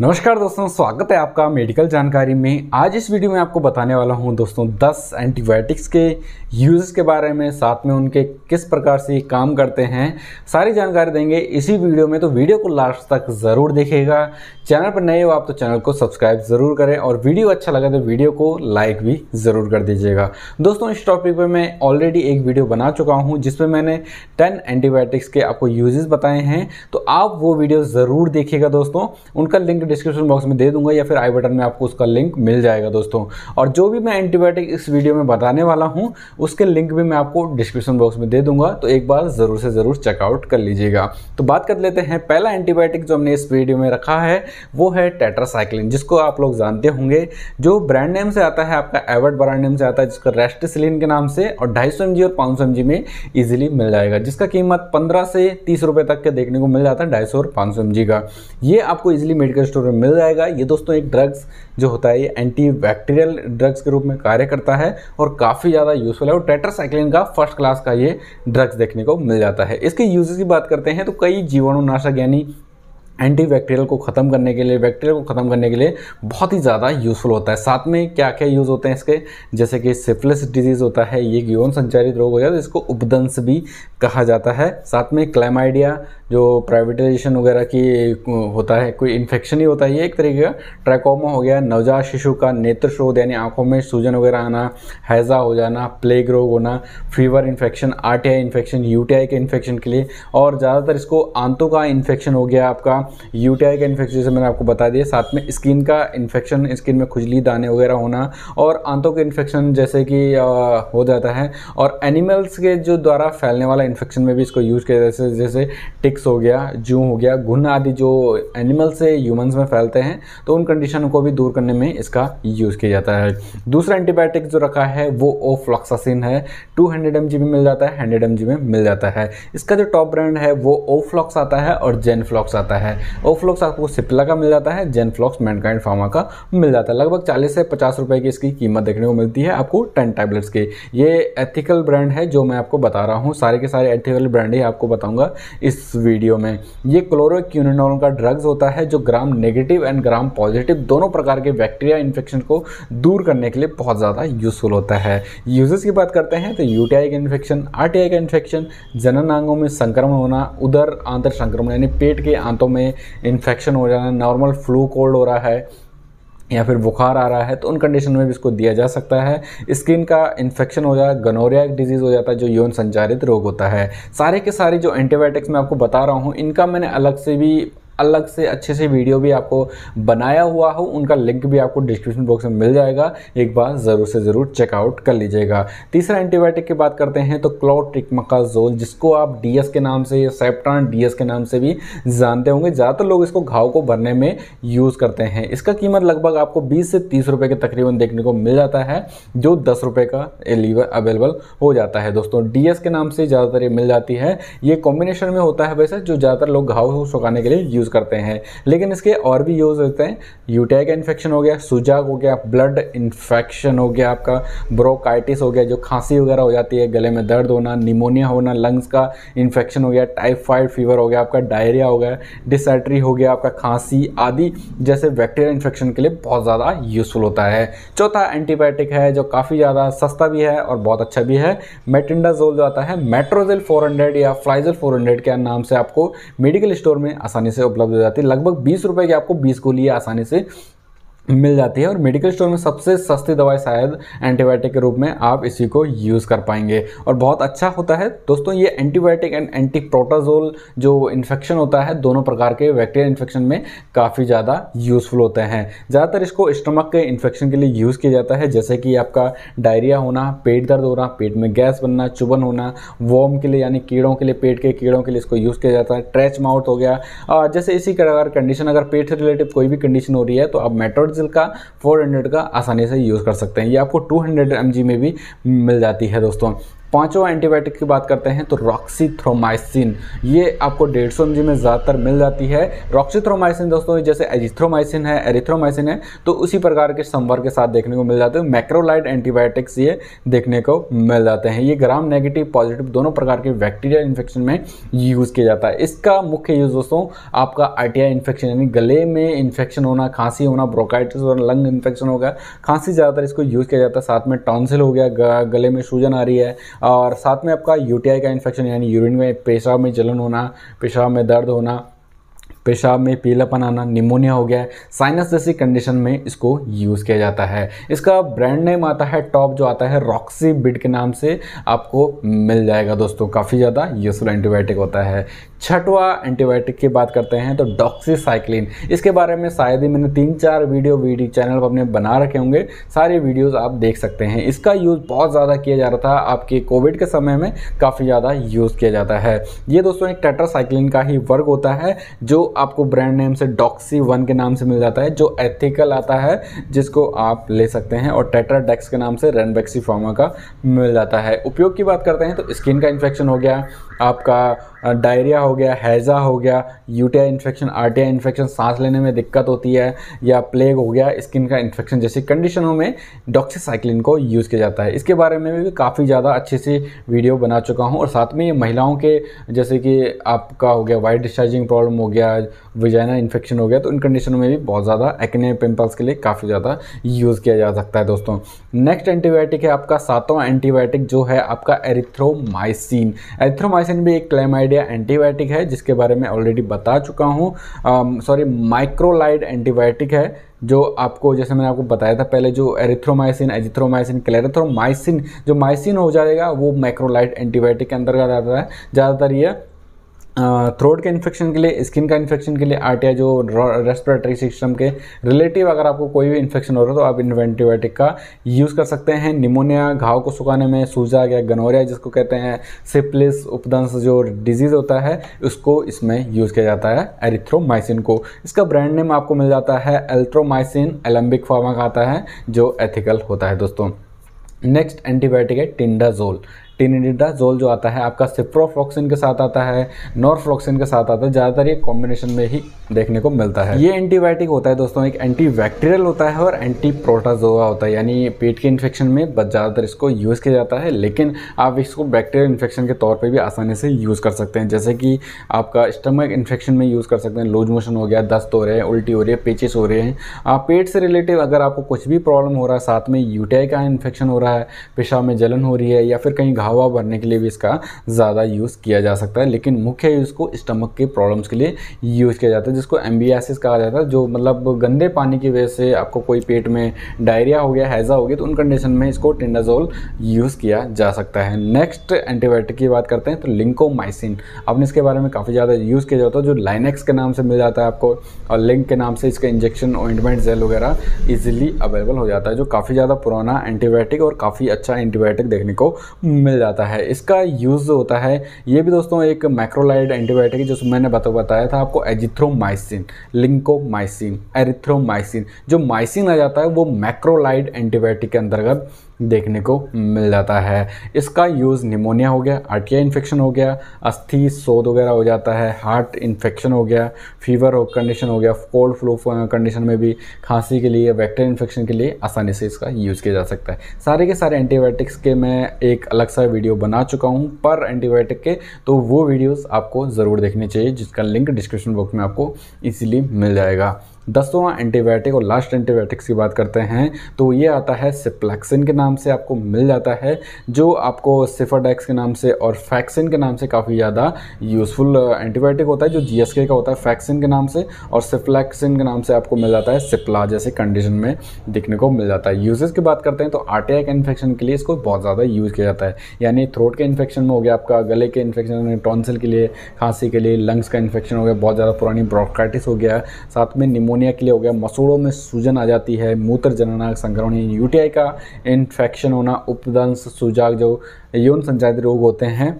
नमस्कार दोस्तों स्वागत है आपका मेडिकल जानकारी में आज इस वीडियो में आपको बताने वाला हूं दोस्तों 10 एंटीबायोटिक्स के यूज़ के बारे में साथ में उनके किस प्रकार से काम करते हैं सारी जानकारी देंगे इसी वीडियो में तो वीडियो को लास्ट तक ज़रूर देखेगा चैनल पर नए हो आप तो चैनल को सब्सक्राइब ज़रूर करें और वीडियो अच्छा लगा तो वीडियो को लाइक भी ज़रूर कर दीजिएगा दोस्तों इस टॉपिक पर मैं ऑलरेडी एक वीडियो बना चुका हूँ जिसमें मैंने टेन एंटीबायोटिक्स के आपको यूजेस बताए हैं तो आप वो वीडियो ज़रूर देखिएगा दोस्तों उनका लिंक लिंक डिस्क्रिप्शन बॉक्स में दे दूंगा या फिर आई बटन में आपको उसका लिंक मिल जाएगा दोस्तों और जो भी मैं एंटीबायोटिक इस वीडियो में बताने वाला हूँ उसके लिंक भी मैं आपको डिस्क्रिप्शन बॉक्स में दे दूंगा तो एक बार ज़रूर से ज़रूर चेकआउट कर लीजिएगा तो बात कर लेते हैं पहला एंटीबायोटिक जो हमने इस वीडियो में रखा है वो है टेट्रासाइक्लिन जिसको आप लोग जानते होंगे जो ब्रांड नेम से आता है आपका एवर्ट ब्रांड नेम से आता है जिसका रेस्टिसलिन के नाम से और ढाई सौ और पाँच सौ में ईजिली मिल जाएगा जिसका कीमत पंद्रह से तीस रुपये तक के देखने को मिल जाता है ढाई सौ और पाँच सौ का ये आपको इजिली मेडिकल स्टोर में मिल जाएगा ये दोस्तों एक ड्रग्स जो होता है ये एंटी बैक्टीरियल ड्रग्स के रूप में कार्य करता है और काफ़ी ज़्यादा यूजफुल है और टेट्रासाइक्लिन का फर्स्ट क्लास का ये ड्रग्स देखने को मिल जाता है इसके यूजेस की बात करते हैं तो कई जीवाणुनाशक यानी एंटी बैक्टीरियल को ख़त्म करने के लिए बैक्टीरिया को ख़त्म करने के लिए बहुत ही ज़्यादा यूज़फुल होता है साथ में क्या क्या यूज़ होते हैं इसके जैसे कि सिफिलिस डिजीज़ होता है ये यौन संचारित रोग हो गया तो इसको उपदंश भी कहा जाता है साथ में क्लाइमाइडिया जो प्राइवेटाइजेशन वगैरह की होता है कोई इन्फेक्शन ही होता है ये एक तरीके का ट्रैकोमा हो गया नवजात शिशु का नेत्र शोध यानी आंखों में सूजन वगैरह आना हैज़ा हो जाना प्लेग रोग होना फीवर इन्फेक्शन आर इन्फेक्शन यू के इन्फेक्शन के लिए और ज़्यादातर इसको आंतों का इन्फेक्शन हो गया आपका यूटीआई का इन्फेक्शन जैसे मैंने आपको बता दिया साथ में स्किन का इन्फेक्शन स्किन में खुजली दाने वगैरह होना और आंतों के इन्फेक्शन जैसे कि हो जाता है और एनिमल्स के जो द्वारा फैलने वाला इन्फेक्शन में भी इसको यूज़ किया जाता है जैसे टिक्स हो गया जू हो गया घुन आदि जो एनिमल्स से ह्यूमन्स में फैलते हैं तो उन कंडीशन को भी दूर करने में इसका यूज़ किया जाता है दूसरा एंटीबायोटिक जो रखा है वो ओफ्लॉक्सासिन है टू हंड्रेड एम में मिल जाता है हंड्रेड एम में मिल जाता है इसका जो टॉप ब्रांड है वो ओफ्लॉक्स आता है और जेनफ्लॉक्स आता है है ओफ्लॉक्स आपको सिप्ला का मिल जाता है जेनफ्लॉक्स मैनकाइंड फार्मा का मिल जाता है लगभग चालीस से पचास रुपए की इसकी कीमत देखने को मिलती है आपको टेन टैबलेट्स के ये एथिकल ब्रांड है जो मैं आपको बता रहा हूँ सारे के सारे एथिकल ब्रांड ही आपको बताऊँगा इस वीडियो में ये क्लोरोक्यूनिनोल का ड्रग्स होता है जो gram negative and gram positive दोनों प्रकार के बैक्टीरिया इन्फेक्शन को दूर करने के लिए बहुत ज़्यादा यूज़फुल होता है यूजेस की बात करते हैं तो यूटीआई का इन्फेक्शन आरटीआई का इन्फेक्शन जनन जननांगों में संक्रमण होना उधर आंतर संक्रमण यानी पेट के आंतों में में इन्फेक्शन हो जाना नॉर्मल फ्लू कोल्ड हो रहा है या फिर बुखार आ रहा है तो उन कंडीशन में भी इसको दिया जा सकता है स्किन का इन्फेक्शन हो जाए गनोरिया एक डिजीज़ हो जाता है जो यौन संचारित रोग होता है सारे के सारे जो एंटीबायोटिक्स मैं आपको बता रहा हूँ इनका मैंने अलग से भी अलग से अच्छे से वीडियो भी आपको बनाया हुआ हो उनका लिंक भी आपको डिस्क्रिप्शन बॉक्स में मिल जाएगा एक बार ज़रूर से ज़रूर चेकआउट कर लीजिएगा तीसरा एंटीबायोटिक की बात करते हैं तो क्लोट्रिकमकाजोल जिसको आप डीएस के नाम से या सेप्टान डीएस के नाम से भी जानते होंगे ज़्यादातर लोग इसको घाव को भरने में यूज़ करते हैं इसका कीमत लगभग आपको बीस से तीस रुपये के तकरीबन देखने को मिल जाता है जो दस रुपये का लीवर अवेलेबल हो जाता है दोस्तों डीएस के नाम से ज़्यादातर ये मिल जाती है ये कॉम्बिनेशन में होता है वैसे जो ज़्यादातर लोग घाव सुखाने के लिए यूज़ यूज़ करते हैं लेकिन इसके और भी यूज़ होते हैं यूटीआई का इन्फेक्शन हो गया सुजाक हो गया ब्लड इन्फेक्शन हो गया आपका ब्रोकाइटिस हो गया जो खांसी वगैरह हो जाती है गले में दर्द होना निमोनिया होना लंग्स का इन्फेक्शन हो गया टाइफाइड फीवर हो गया आपका डायरिया हो गया डिसट्री हो गया आपका खांसी आदि जैसे बैक्टीरिया इन्फेक्शन के लिए बहुत ज़्यादा यूज़फुल होता है चौथा एंटीबायोटिक है जो काफ़ी ज़्यादा सस्ता भी है और बहुत अच्छा भी है मेटिंडाजोल जो आता है मेट्रोजिल 400 या फ्लाइजल 400 के नाम से आपको मेडिकल स्टोर में आसानी से उपलब्ध हो जाती है लगभग बीस रुपये की आपको बीस गोली आसानी से मिल जाती है और मेडिकल स्टोर में सबसे सस्ती दवाई शायद एंटीबायोटिक के रूप में आप इसी को यूज़ कर पाएंगे और बहुत अच्छा होता है दोस्तों ये एंटीबायोटिक एंड एंटी प्रोटाजोल जो इन्फेक्शन होता है दोनों प्रकार के बैक्टीरियल इन्फेक्शन में काफ़ी ज़्यादा यूज़फुल होते हैं ज़्यादातर इसको स्टमक के इन्फेक्शन के लिए यूज़ किया जाता है जैसे कि आपका डायरिया होना पेट दर्द होना पेट में गैस बनना चुभन होना वॉम के लिए यानी कीड़ों के लिए पेट के कीड़ों के लिए इसको यूज़ किया जाता है ट्रैच माउथ हो गया जैसे इसी प्रकार कंडीशन अगर पेट से रिलेटिव कोई भी कंडीशन हो रही है तो आप मेटोड पिक्सल का 400 का आसानी से यूज़ कर सकते हैं ये आपको 200 एमजी में भी मिल जाती है दोस्तों पांचवा एंटीबायोटिक की बात करते हैं तो रॉक्सीथ्रोमाइसिन ये आपको डेढ़ सौ में ज़्यादातर मिल जाती है रॉक्सीथ्रोमाइसिन दोस्तों जैसे एजिथ्रोमाइसिन है एरिथ्रोमाइसिन है तो उसी प्रकार के संवर के साथ देखने को मिल जाते हैं मैक्रोलाइट एंटीबायोटिक्स ये देखने को मिल जाते हैं ये ग्राम नेगेटिव पॉजिटिव दोनों प्रकार के बैक्टीरिया इन्फेक्शन में यूज़ किया जाता है इसका मुख्य यूज़ दोस्तों आपका आई इन्फेक्शन यानी गले में इन्फेक्शन होना खांसी होना ब्रोकाइटिस और लंग इन्फेक्शन हो गया खांसी ज़्यादातर इसको यूज़ किया जाता है साथ में टॉन्सिल हो गया गले में सूजन आ रही है और साथ में आपका यूटीआई का इन्फेक्शन यानी यूरिन में पेशाब में जलन होना पेशाब में दर्द होना पेशाब में पीलापन आना निमोनिया हो गया है साइनस जैसी कंडीशन में इसको यूज़ किया जाता है इसका ब्रांड नेम आता है टॉप जो आता है रॉक्सी बिड के नाम से आपको मिल जाएगा दोस्तों काफ़ी ज़्यादा यूजफुल एंटीबायोटिक होता है छठवा एंटीबायोटिक की बात करते हैं तो डॉक्सीसाइक्लिन इसके बारे में शायद ही मैंने तीन चार वीडियो वीडियो चैनल पर अपने बना रखे होंगे सारे वीडियोस आप देख सकते हैं इसका यूज़ बहुत ज़्यादा किया जा रहा था आपके कोविड के समय में काफ़ी ज़्यादा यूज़ किया जाता है ये दोस्तों एक टेट्रासाइक्लिन का ही वर्ग होता है जो आपको ब्रांड नेम से डॉक्सी वन के नाम से मिल जाता है जो एथिकल आता है जिसको आप ले सकते हैं और टेट्राडेक्स के नाम से रेनबेक्सी फार्मा का मिल जाता है उपयोग की बात करते हैं तो स्किन का इन्फेक्शन हो गया आपका डायरिया हो गया हैज़ा हो गया यूटिया इन्फेक्शन आरटिया इन्फेक्शन सांस लेने में दिक्कत होती है या प्लेग हो गया स्किन का इन्फेक्शन जैसी कंडीशनों में डॉक्सीसाइक्लिन को यूज़ किया जाता है इसके बारे में भी काफ़ी ज़्यादा अच्छे से वीडियो बना चुका हूँ और साथ में ये महिलाओं के जैसे कि आपका हो गया वाइट डिस्चार्जिंग प्रॉब्लम हो गया विजाइना इन्फेक्शन हो गया तो इन कंडीशनों में भी बहुत ज़्यादा एक्ने पिम्पल्स के लिए काफ़ी ज़्यादा यूज़ किया जा सकता है दोस्तों नेक्स्ट एंटीबायोटिक है आपका सातवां एंटीबायोटिक जो है आपका एरिथ्रोमाइसिन एरिथ्रोमाइसिन कोलाबाइसिन भी एक क्लेमाइडिया एंटीबायोटिक है जिसके बारे में ऑलरेडी बता चुका हूँ सॉरी माइक्रोलाइड एंटीबायोटिक है जो आपको जैसे मैंने आपको बताया था पहले जो एरिथ्रोमाइसिन एजिथ्रोमाइसिन क्लेरिथ्रोमाइसिन जो माइसिन हो जाएगा वो माइक्रोलाइट एंटीबायोटिक के अंतर्गत आता है ज़्यादातर ये थ्रोट के इन्फेक्शन के लिए स्किन का इन्फेक्शन के लिए आर्ट या जो रेस्पिरेटरी सिस्टम के रिलेटिव अगर आपको कोई भी इन्फेक्शन हो रहा है तो आप एंटीबायोटिक का यूज़ कर सकते हैं निमोनिया घाव को सुखाने में सूजा या गनोरिया जिसको कहते हैं सिप्लिस उपदंश जो डिजीज़ होता है उसको इसमें यूज़ किया जाता है एरिथ्रोमाइसिन को इसका ब्रांड नेम आपको मिल जाता है एल्ट्रोमाइसिन एलम्बिक फार्मा का आता है जो एथिकल होता है दोस्तों नेक्स्ट एंटीबायोटिक है टिंडाजोल जोल जो आता है आपका सिप्रोफ्लॉक्सिन के साथ आता है नॉरफ्लॉक्सिन के साथ आता है ज़्यादातर ये कॉम्बिनेशन में ही देखने को मिलता है ये एंटीबायोटिक होता है दोस्तों एक एंटी बैक्टीरियल होता है और एंटी प्रोटाजोआ होता है यानी पेट के इन्फेक्शन में ज़्यादातर इसको यूज़ किया जाता है लेकिन आप इसको बैक्टीरियल इन्फेक्शन के तौर पर भी आसानी से यूज़ कर सकते हैं जैसे कि आपका स्टमक इन्फेक्शन में यूज़ कर सकते हैं लूज मोशन हो गया दस्त हो रहे हैं उल्टी हो रही है पेचिस हो रहे हैं आप पेट से रिलेटिव अगर आपको कुछ भी प्रॉब्लम हो रहा है साथ में यूटीआई का इन्फेक्शन हो रहा है पेशाब में जलन हो रही है या फिर कहीं बढ़ावा भरने के लिए भी इसका ज़्यादा यूज़ किया जा सकता है लेकिन मुख्य यूज़ को स्टमक के प्रॉब्लम्स के लिए यूज़ किया जाता है जिसको एम्बियासिस कहा जाता है जो मतलब गंदे पानी की वजह से आपको कोई पेट में डायरिया हो गया हैज़ा हो गया तो उन कंडीशन में इसको टिंडाजोल यूज़ किया जा सकता है नेक्स्ट एंटीबायोटिक की बात करते हैं तो लिंकोमाइसिन आपने इसके बारे में काफ़ी ज़्यादा यूज़ किया जाता है जो लाइनेक्स के नाम से मिल जाता है आपको और लिंक के नाम से इसका इंजेक्शन ऑइंटमेंट जेल वगैरह ईजिली अवेलेबल हो जाता है जो काफ़ी ज़्यादा पुराना एंटीबायोटिक और काफ़ी अच्छा एंटीबायोटिक देखने को मिल मिल जाता है इसका यूज़ जो होता है ये भी दोस्तों एक मैक्रोलाइड एंटीबायोटिक जो मैंने बताया था आपको एजिथ्रोमाइसिन लिंकोमाइसिन एरिथ्रोमाइसिन जो माइसिन आ जाता है वो मैक्रोलाइड एंटीबायोटिक के अंतर्गत देखने को मिल जाता है इसका यूज़ निमोनिया हो गया आर्टिया इन्फेक्शन हो गया अस्थि सोद वगैरह हो जाता है हार्ट इन्फेक्शन हो गया फीवर कंडीशन हो गया कोल्ड फ्लू कंडीशन में भी खांसी के लिए बैक्टेरिया इन्फेक्शन के लिए आसानी से इसका यूज़ किया जा सकता है सारे के सारे एंटीबायोटिक्स के मैं एक अलग सा सारे वीडियो बना चुका हूँ पर एंटीबायोटिक के तो वो वीडियोज़ आपको ज़रूर देखने चाहिए जिसका लिंक डिस्क्रिप्शन बॉक्स में आपको इजीली मिल जाएगा दसवां एंटीबायोटिक और लास्ट एंटीबायोटिक्स की बात करते हैं तो ये आता है सिप्लेक्सिन के नाम से आपको मिल जाता है जो आपको सिफाडेक्स के नाम से और फैक्सिन के नाम से काफ़ी ज़्यादा यूज़फुल एंटीबायोटिक होता है जो जीएसके का होता है फैक्सिन के नाम से और सिप्लेक्सिन के नाम से आपको मिल जाता है सिप्ला जैसे कंडीशन में दिखने को मिल जाता है यूजेस की बात करते हैं तो आर्टियाक इन्फेक्शन के लिए इसको बहुत ज़्यादा यूज़ किया जाता है यानी थ्रोट के इन्फेक्शन में हो गया आपका गले के इन्फेक्शन में टॉन्सिल के लिए खांसी के लिए लंग्स का इन्फेक्शन हो गया बहुत ज़्यादा पुरानी ब्रॉडकाइटिस हो गया साथ में निमो निमोनिया के लिए हो गया मसूड़ों में सूजन आ जाती है मूत्र जननांग संक्रमण यूटीआई का इन्फेक्शन होना उपदंश सुजाग जो यौन संचालित रोग होते हैं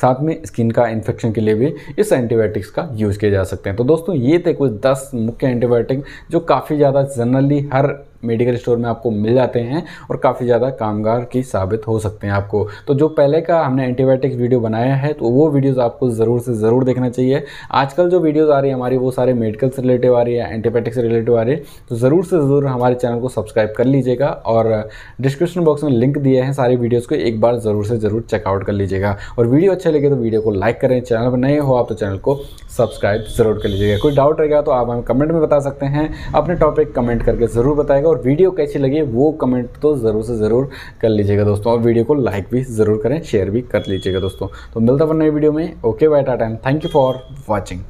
साथ में स्किन का इन्फेक्शन के लिए भी इस एंटीबायोटिक्स का यूज़ किया जा सकते हैं तो दोस्तों ये थे कुछ दस मुख्य एंटीबायोटिक जो काफ़ी ज़्यादा जनरली हर मेडिकल स्टोर में आपको मिल जाते हैं और काफ़ी ज़्यादा कामगार की साबित हो सकते हैं आपको तो जो पहले का हमने एंटीबायोटिक्स वीडियो बनाया है तो वो वीडियोज़ आपको ज़रूर से ज़रूर देखना चाहिए आजकल जो वीडियोज़ आ रही है हमारी वो सारे मेडिकल से रिलेटिव आ रही है एंटीबायोटिक्स से रिलेटिव आ रही है तो ज़रूर से ज़रूर हमारे चैनल को सब्सक्राइब कर लीजिएगा और डिस्क्रिप्शन बॉक्स में लिंक दिए हैं सारी वीडियोज़ को एक बार ज़रूर से ज़रूर चेकआउट कर लीजिएगा और वीडियो अच्छा लगे तो वीडियो को लाइक करें चैनल पर नए हो आप तो चैनल को सब्सक्राइब ज़रूर कर लीजिएगा कोई डाउट रहेगा तो आप हमें कमेंट में बता सकते हैं अपने टॉपिक कमेंट करके ज़रूर बताएगा जाएगा और वीडियो कैसी लगी वो कमेंट तो ज़रूर से ज़रूर कर लीजिएगा दोस्तों और वीडियो को लाइक भी ज़रूर करें शेयर भी कर लीजिएगा दोस्तों तो मिलता है नई वीडियो में okay bye tata thank you for watching